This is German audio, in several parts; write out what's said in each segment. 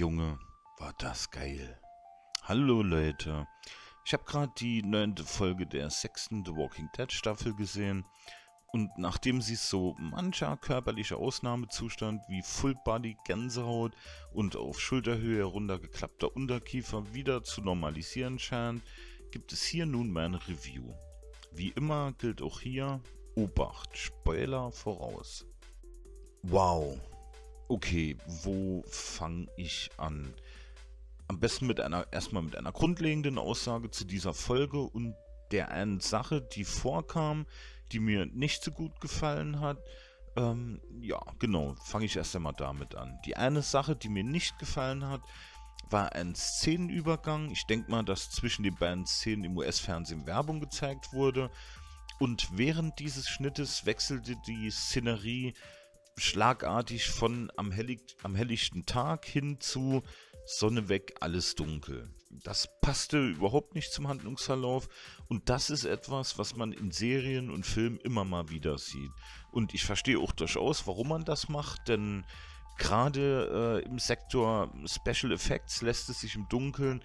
Junge, war das geil. Hallo Leute, ich habe gerade die neunte Folge der sechsten The Walking Dead Staffel gesehen und nachdem sie so mancher körperlicher Ausnahmezustand wie Full Body, Gänsehaut und auf Schulterhöhe heruntergeklappter Unterkiefer wieder zu normalisieren scheint, gibt es hier nun mein Review. Wie immer gilt auch hier, Obacht, Spoiler voraus. Wow, Okay, wo fange ich an? Am besten mit einer erstmal mit einer grundlegenden Aussage zu dieser Folge und der einen Sache, die vorkam, die mir nicht so gut gefallen hat. Ähm, ja, genau, fange ich erst einmal damit an. Die eine Sache, die mir nicht gefallen hat, war ein Szenenübergang. Ich denke mal, dass zwischen den beiden Szenen im US-Fernsehen Werbung gezeigt wurde. Und während dieses Schnittes wechselte die Szenerie schlagartig von am, hellig, am helllichten Tag hin zu Sonne weg, alles dunkel. Das passte überhaupt nicht zum Handlungsverlauf und das ist etwas, was man in Serien und Filmen immer mal wieder sieht. Und ich verstehe auch durchaus, warum man das macht, denn gerade äh, im Sektor Special Effects lässt es sich im Dunkeln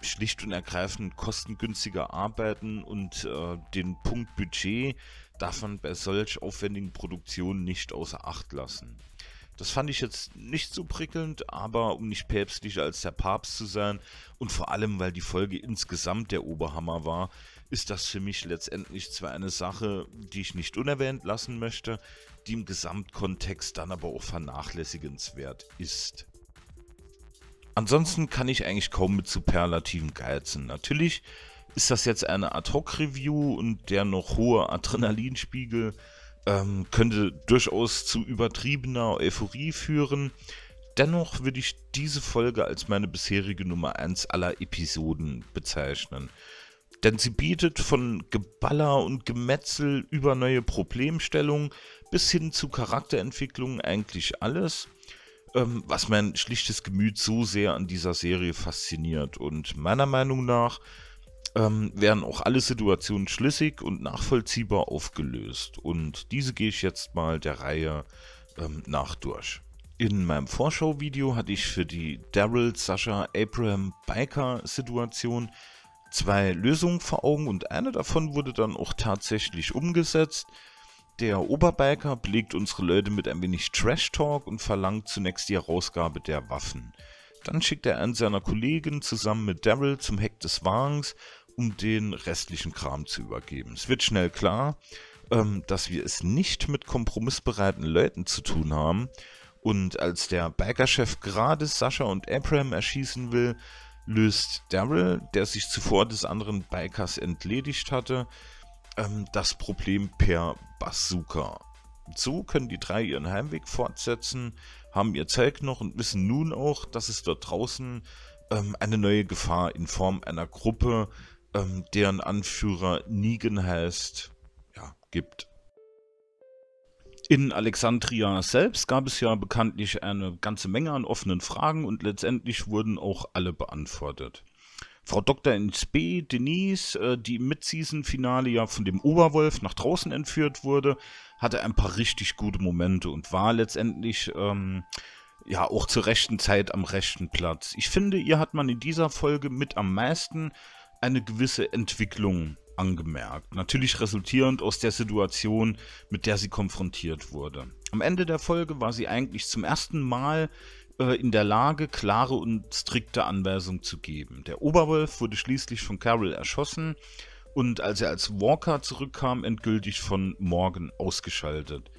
schlicht und ergreifend kostengünstiger arbeiten und äh, den Punkt Budget darf man bei solch aufwendigen Produktionen nicht außer Acht lassen. Das fand ich jetzt nicht so prickelnd, aber um nicht päpstlicher als der Papst zu sein und vor allem, weil die Folge insgesamt der Oberhammer war, ist das für mich letztendlich zwar eine Sache, die ich nicht unerwähnt lassen möchte, die im Gesamtkontext dann aber auch vernachlässigenswert ist. Ansonsten kann ich eigentlich kaum mit Superlativen geizen. Natürlich ist das jetzt eine Ad-Hoc-Review und der noch hohe Adrenalinspiegel ähm, könnte durchaus zu übertriebener Euphorie führen. Dennoch würde ich diese Folge als meine bisherige Nummer 1 aller Episoden bezeichnen. Denn sie bietet von Geballer und Gemetzel über neue Problemstellungen bis hin zu Charakterentwicklungen eigentlich alles ähm, was mein schlichtes Gemüt so sehr an dieser Serie fasziniert. Und meiner Meinung nach ähm, werden auch alle Situationen schlüssig und nachvollziehbar aufgelöst. Und diese gehe ich jetzt mal der Reihe ähm, nach durch. In meinem Vorschauvideo hatte ich für die Daryl, Sascha, Abraham, Biker Situation zwei Lösungen vor Augen und eine davon wurde dann auch tatsächlich umgesetzt. Der Oberbiker belegt unsere Leute mit ein wenig Trash-Talk und verlangt zunächst die Herausgabe der Waffen. Dann schickt er einen seiner Kollegen zusammen mit Daryl zum Heck des Wagens, um den restlichen Kram zu übergeben. Es wird schnell klar, ähm, dass wir es nicht mit kompromissbereiten Leuten zu tun haben. Und als der Bikerchef gerade Sascha und Abraham erschießen will, löst Daryl, der sich zuvor des anderen Bikers entledigt hatte, ähm, das Problem per Bazooka. So können die drei ihren Heimweg fortsetzen, haben ihr noch und wissen nun auch, dass es dort draußen ähm, eine neue Gefahr in Form einer Gruppe, ähm, deren Anführer Negan heißt, ja, gibt. In Alexandria selbst gab es ja bekanntlich eine ganze Menge an offenen Fragen und letztendlich wurden auch alle beantwortet. Frau Dr. in Spe, Denise, äh, die im Mid-Season-Finale ja von dem Oberwolf nach draußen entführt wurde, hatte ein paar richtig gute Momente und war letztendlich ähm, ja auch zur rechten Zeit am rechten Platz. Ich finde, ihr hat man in dieser Folge mit am meisten eine gewisse Entwicklung angemerkt. Natürlich resultierend aus der Situation, mit der sie konfrontiert wurde. Am Ende der Folge war sie eigentlich zum ersten Mal äh, in der Lage, klare und strikte Anweisungen zu geben. Der Oberwolf wurde schließlich von Carol erschossen und als er als Walker zurückkam, endgültig von Morgan ausgeschaltet.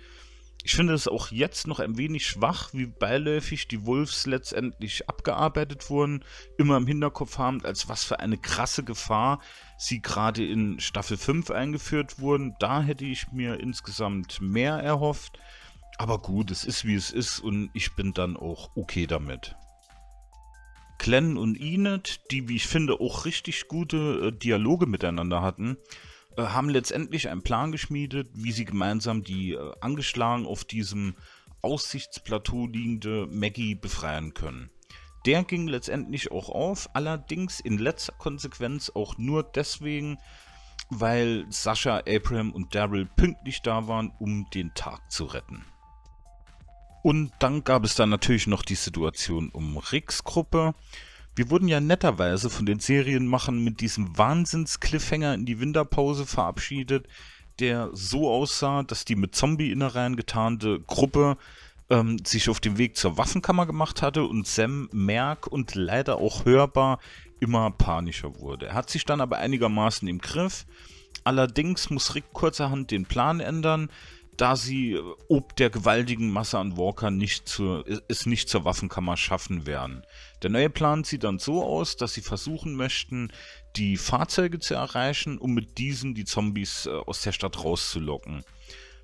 Ich finde es auch jetzt noch ein wenig schwach, wie beiläufig die Wolves letztendlich abgearbeitet wurden, immer im Hinterkopf haben, als was für eine krasse Gefahr sie gerade in Staffel 5 eingeführt wurden. Da hätte ich mir insgesamt mehr erhofft. Aber gut, es ist wie es ist und ich bin dann auch okay damit. Glenn und Enid, die, wie ich finde, auch richtig gute äh, Dialoge miteinander hatten, äh, haben letztendlich einen Plan geschmiedet, wie sie gemeinsam die äh, angeschlagen auf diesem Aussichtsplateau liegende Maggie befreien können. Der ging letztendlich auch auf, allerdings in letzter Konsequenz auch nur deswegen, weil Sascha, Abraham und Daryl pünktlich da waren, um den Tag zu retten. Und dann gab es dann natürlich noch die Situation um Ricks Gruppe. Wir wurden ja netterweise von den Serienmachern mit diesem Wahnsinns-Cliffhanger in die Winterpause verabschiedet, der so aussah, dass die mit Zombie-Innereien getarnte Gruppe ähm, sich auf den Weg zur Waffenkammer gemacht hatte und Sam merk und leider auch hörbar immer panischer wurde. Er hat sich dann aber einigermaßen im Griff. Allerdings muss Rick kurzerhand den Plan ändern da sie äh, ob der gewaltigen Masse an Walker nicht zu, äh, es nicht zur Waffenkammer schaffen werden. Der neue Plan sieht dann so aus, dass sie versuchen möchten, die Fahrzeuge zu erreichen, um mit diesen die Zombies äh, aus der Stadt rauszulocken.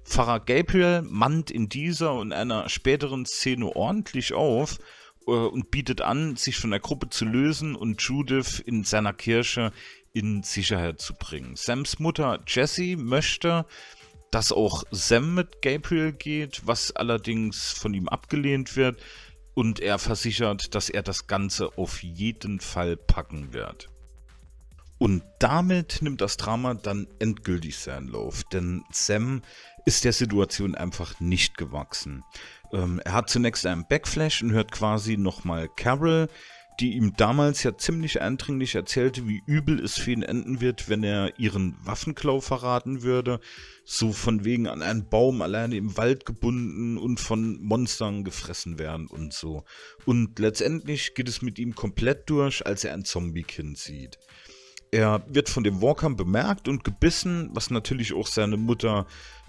Pfarrer Gabriel mannt in dieser und einer späteren Szene ordentlich auf und bietet an, sich von der Gruppe zu lösen und Judith in seiner Kirche in Sicherheit zu bringen. Sams Mutter Jessie möchte, dass auch Sam mit Gabriel geht, was allerdings von ihm abgelehnt wird. Und er versichert, dass er das Ganze auf jeden Fall packen wird. Und damit nimmt das Drama dann endgültig seinen Lauf, denn Sam ist der Situation einfach nicht gewachsen. Ähm, er hat zunächst einen Backflash und hört quasi nochmal Carol, die ihm damals ja ziemlich eindringlich erzählte, wie übel es für ihn enden wird, wenn er ihren Waffenklau verraten würde, so von wegen an einen Baum alleine im Wald gebunden und von Monstern gefressen werden und so. Und letztendlich geht es mit ihm komplett durch, als er ein Zombie-Kind sieht. Er wird von dem Walker bemerkt und gebissen, was natürlich auch seine Mutter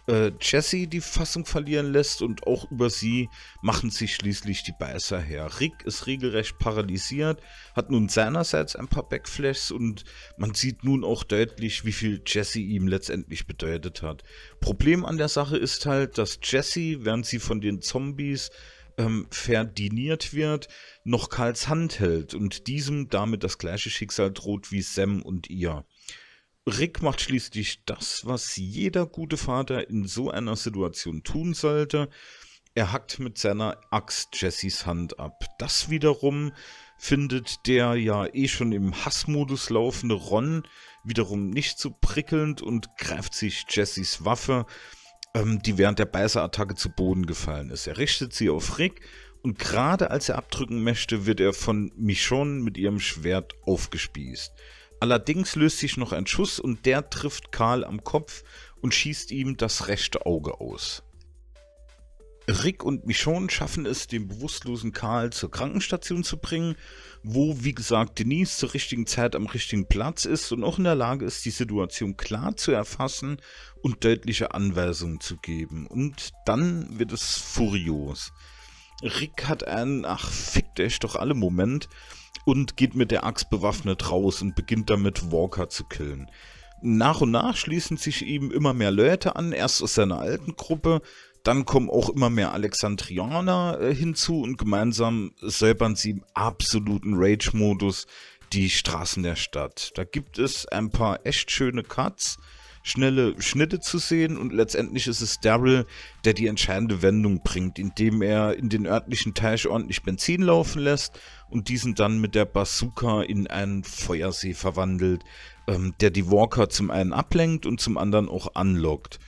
äh, Jessie die Fassung verlieren lässt und auch über sie machen sich schließlich die Beißer her. Rick ist regelrecht paralysiert, hat nun seinerseits ein paar Backflashes und man sieht nun auch deutlich, wie viel Jesse ihm letztendlich bedeutet hat. Problem an der Sache ist halt, dass Jesse, während sie von den Zombies ähm, verdiniert wird, noch Karls Hand hält und diesem damit das gleiche Schicksal droht wie Sam und ihr. Rick macht schließlich das, was jeder gute Vater in so einer Situation tun sollte. Er hackt mit seiner Axt Jessys Hand ab. Das wiederum findet der ja eh schon im Hassmodus laufende Ron wiederum nicht so prickelnd und greift sich Jessys Waffe, ähm, die während der Beißerattacke zu Boden gefallen ist. Er richtet sie auf Rick und gerade als er abdrücken möchte, wird er von Michonne mit ihrem Schwert aufgespießt. Allerdings löst sich noch ein Schuss und der trifft Karl am Kopf und schießt ihm das rechte Auge aus. Rick und Michonne schaffen es, den bewusstlosen Karl zur Krankenstation zu bringen, wo, wie gesagt, Denise zur richtigen Zeit am richtigen Platz ist und auch in der Lage ist, die Situation klar zu erfassen und deutliche Anweisungen zu geben. Und dann wird es furios. Rick hat einen, ach, fickt euch doch alle Moment und geht mit der Axt bewaffnet raus und beginnt damit Walker zu killen. Nach und nach schließen sich ihm immer mehr Leute an, erst aus seiner alten Gruppe, dann kommen auch immer mehr Alexandrianer äh, hinzu und gemeinsam säubern sie im absoluten Rage-Modus die Straßen der Stadt. Da gibt es ein paar echt schöne Cuts, schnelle Schnitte zu sehen und letztendlich ist es Daryl, der die entscheidende Wendung bringt, indem er in den örtlichen Teich ordentlich Benzin laufen lässt und diesen dann mit der Bazooka in einen Feuersee verwandelt, ähm, der die Walker zum einen ablenkt und zum anderen auch anlockt.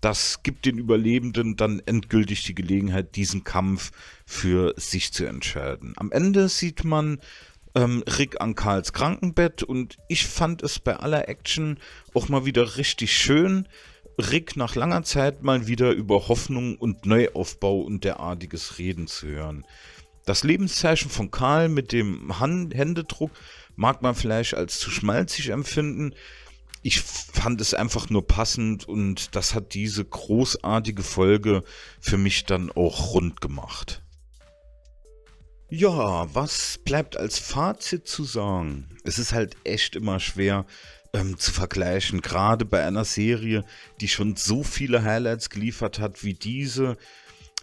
Das gibt den Überlebenden dann endgültig die Gelegenheit, diesen Kampf für sich zu entscheiden. Am Ende sieht man ähm, Rick an Karls Krankenbett und ich fand es bei aller Action auch mal wieder richtig schön, Rick nach langer Zeit mal wieder über Hoffnung und Neuaufbau und derartiges reden zu hören. Das Lebenszeichen von Karl mit dem Hand Händedruck mag man vielleicht als zu schmalzig empfinden. Ich fand es einfach nur passend und das hat diese großartige Folge für mich dann auch rund gemacht. Ja, was bleibt als Fazit zu sagen? Es ist halt echt immer schwer ähm, zu vergleichen, gerade bei einer Serie, die schon so viele Highlights geliefert hat wie diese.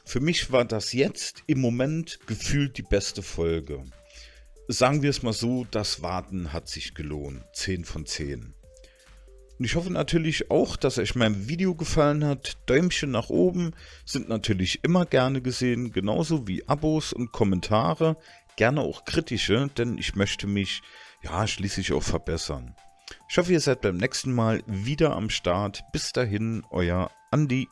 Für mich war das jetzt im Moment gefühlt die beste Folge. Sagen wir es mal so, das Warten hat sich gelohnt. 10 von 10. Und ich hoffe natürlich auch, dass euch mein Video gefallen hat. Däumchen nach oben sind natürlich immer gerne gesehen, genauso wie Abos und Kommentare, gerne auch kritische, denn ich möchte mich ja schließlich auch verbessern. Ich hoffe, ihr seid beim nächsten Mal wieder am Start. Bis dahin, euer Andi.